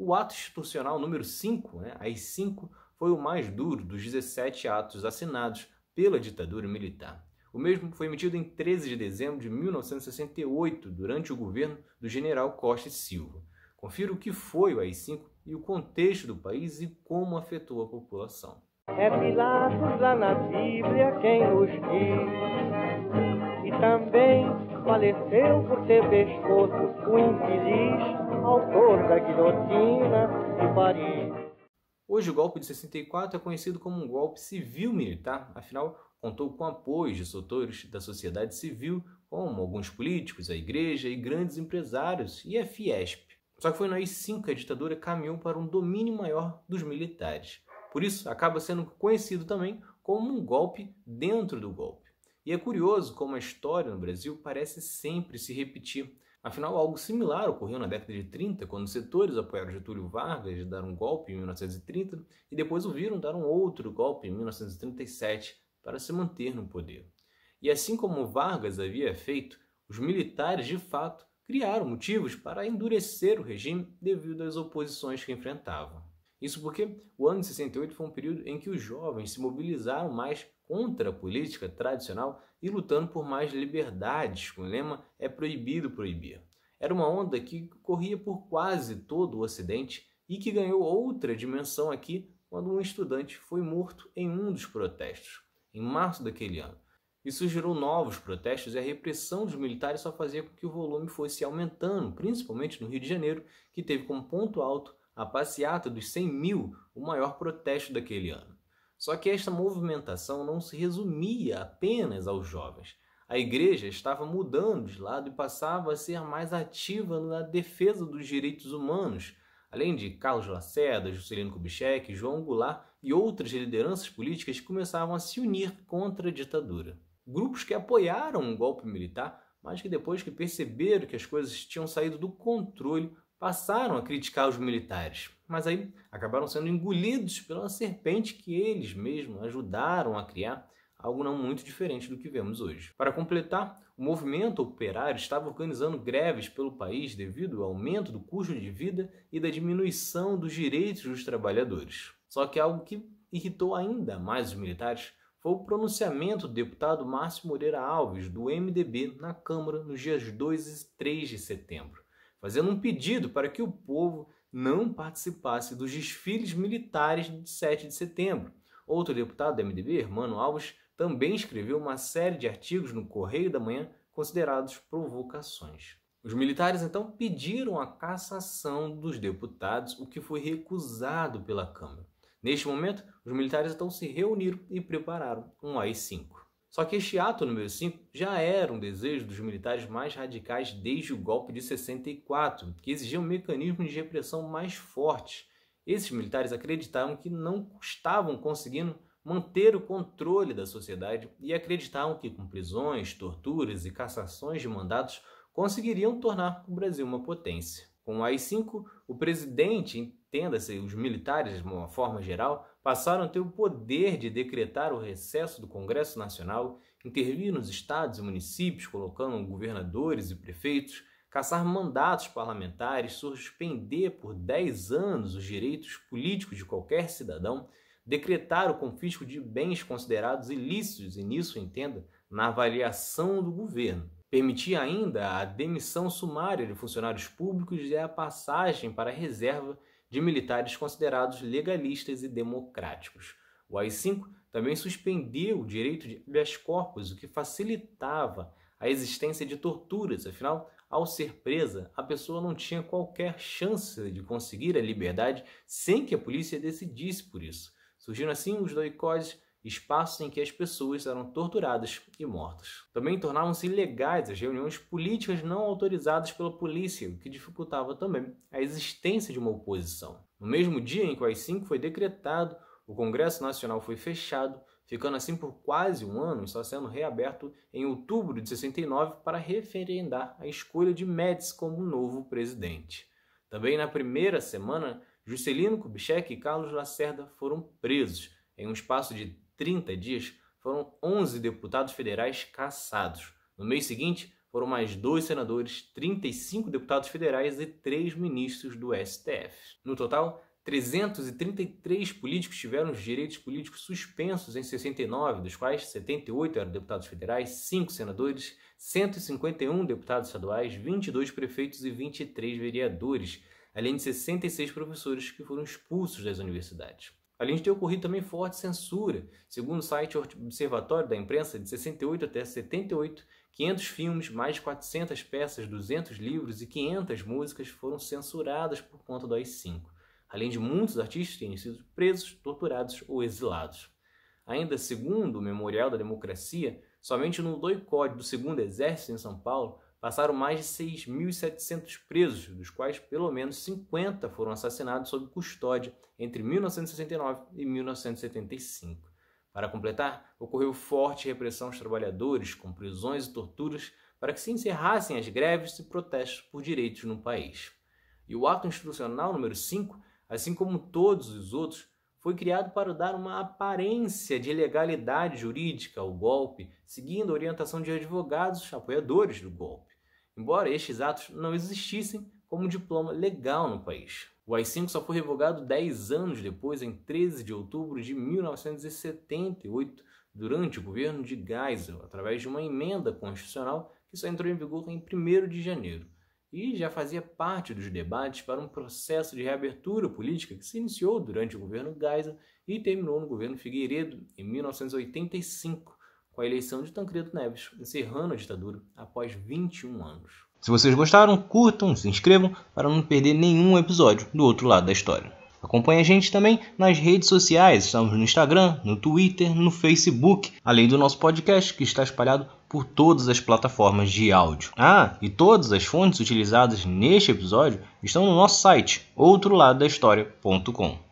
O ato institucional número 5, né, as 5, foi o mais duro dos 17 atos assinados pela ditadura militar. O mesmo foi emitido em 13 de dezembro de 1968, durante o governo do general Costa e Silva. Confira o que foi o AI-5 e o contexto do país e como afetou a população. É Pilatos lá na Bíblia quem nos diz e também faleceu por ter pescoço o infeliz autor da guilhotina de Paris. Hoje, o golpe de 64 é conhecido como um golpe civil-militar, tá? afinal, contou com apoio de setores da sociedade civil, como alguns políticos, a igreja e grandes empresários e a Fiesp. Só que foi na I-5 que a ditadura caminhou para um domínio maior dos militares. Por isso, acaba sendo conhecido também como um golpe dentro do golpe. E é curioso como a história no Brasil parece sempre se repetir. Afinal, algo similar ocorreu na década de 30, quando setores apoiaram Getúlio Vargas dar um golpe em 1930 e depois o viram dar um outro golpe em 1937 para se manter no poder. E assim como Vargas havia feito, os militares de fato criaram motivos para endurecer o regime devido às oposições que enfrentavam. Isso porque o ano de 68 foi um período em que os jovens se mobilizaram mais contra a política tradicional e lutando por mais liberdades, com o lema É proibido proibir. Era uma onda que corria por quase todo o Ocidente e que ganhou outra dimensão aqui quando um estudante foi morto em um dos protestos, em março daquele ano. Isso gerou novos protestos e a repressão dos militares só fazia com que o volume fosse aumentando, principalmente no Rio de Janeiro, que teve como ponto alto a passeata dos 100 mil, o maior protesto daquele ano. Só que esta movimentação não se resumia apenas aos jovens. A igreja estava mudando de lado e passava a ser mais ativa na defesa dos direitos humanos, além de Carlos Lacerda, Juscelino Kubitschek, João Goulart e outras lideranças políticas que começavam a se unir contra a ditadura. Grupos que apoiaram o um golpe militar, mas que depois que perceberam que as coisas tinham saído do controle, passaram a criticar os militares, mas aí acabaram sendo engolidos pela serpente que eles mesmos ajudaram a criar, algo não muito diferente do que vemos hoje. Para completar, o movimento operário estava organizando greves pelo país devido ao aumento do custo de vida e da diminuição dos direitos dos trabalhadores. Só que algo que irritou ainda mais os militares foi o pronunciamento do deputado Márcio Moreira Alves, do MDB, na Câmara nos dias 2 e 3 de setembro fazendo um pedido para que o povo não participasse dos desfiles militares de 7 de setembro. Outro deputado da MDB, Hermano Alves, também escreveu uma série de artigos no Correio da Manhã considerados provocações. Os militares então pediram a cassação dos deputados, o que foi recusado pela Câmara. Neste momento, os militares então se reuniram e prepararam um AI-5. Só que este ato número 5 já era um desejo dos militares mais radicais desde o golpe de 64, que exigia um mecanismo de repressão mais forte. Esses militares acreditavam que não estavam conseguindo manter o controle da sociedade e acreditavam que, com prisões, torturas e cassações de mandatos, conseguiriam tornar o Brasil uma potência. Com o AI-5, o presidente entenda-se os militares de uma forma geral, passaram a ter o poder de decretar o recesso do Congresso Nacional, intervir nos estados e municípios, colocando governadores e prefeitos, caçar mandatos parlamentares, suspender por 10 anos os direitos políticos de qualquer cidadão, decretar o confisco de bens considerados ilícitos, e nisso entenda, na avaliação do governo. Permitir ainda a demissão sumária de funcionários públicos e a passagem para a reserva de militares considerados legalistas e democráticos. O AI-5 também suspendeu o direito de habeas corpus, o que facilitava a existência de torturas, afinal, ao ser presa, a pessoa não tinha qualquer chance de conseguir a liberdade sem que a polícia decidisse por isso. Surgiram assim os doicoses espaços em que as pessoas eram torturadas e mortas. Também tornavam-se ilegais as reuniões políticas não autorizadas pela polícia, o que dificultava também a existência de uma oposição. No mesmo dia em que o AI-5 foi decretado, o Congresso Nacional foi fechado, ficando assim por quase um ano e só sendo reaberto em outubro de 69 para referendar a escolha de Médici como novo presidente. Também na primeira semana, Juscelino Kubitschek e Carlos Lacerda foram presos, em um espaço de 30 dias, foram 11 deputados federais cassados. No mês seguinte, foram mais dois senadores, 35 deputados federais e três ministros do STF. No total, 333 políticos tiveram os direitos políticos suspensos em 69, dos quais 78 eram deputados federais, 5 senadores, 151 deputados estaduais, 22 prefeitos e 23 vereadores, além de 66 professores que foram expulsos das universidades. Além de ter ocorrido também forte censura. Segundo o site Observatório da Imprensa, de 68 até 78, 500 filmes, mais de 400 peças, 200 livros e 500 músicas foram censuradas por conta do AI-5, além de muitos artistas terem sido presos, torturados ou exilados. Ainda segundo o Memorial da Democracia, somente no doicode do Segundo Exército em São Paulo, passaram mais de 6.700 presos, dos quais pelo menos 50 foram assassinados sob custódia entre 1969 e 1975. Para completar, ocorreu forte repressão aos trabalhadores, com prisões e torturas para que se encerrassem as greves e protestos por direitos no país. E o ato institucional número 5, assim como todos os outros, foi criado para dar uma aparência de legalidade jurídica ao golpe, seguindo a orientação de advogados apoiadores do golpe, embora estes atos não existissem como diploma legal no país. O AI-5 só foi revogado 10 anos depois, em 13 de outubro de 1978, durante o governo de Geisel, através de uma emenda constitucional que só entrou em vigor em 1 de janeiro e já fazia parte dos debates para um processo de reabertura política que se iniciou durante o governo Geisel e terminou no governo Figueiredo em 1985, com a eleição de Tancredo Neves, encerrando a ditadura após 21 anos. Se vocês gostaram, curtam, se inscrevam para não perder nenhum episódio do outro lado da história. Acompanhe a gente também nas redes sociais, estamos no Instagram, no Twitter, no Facebook, além do nosso podcast que está espalhado por todas as plataformas de áudio. Ah, e todas as fontes utilizadas neste episódio estão no nosso site outroladodahistoria.com.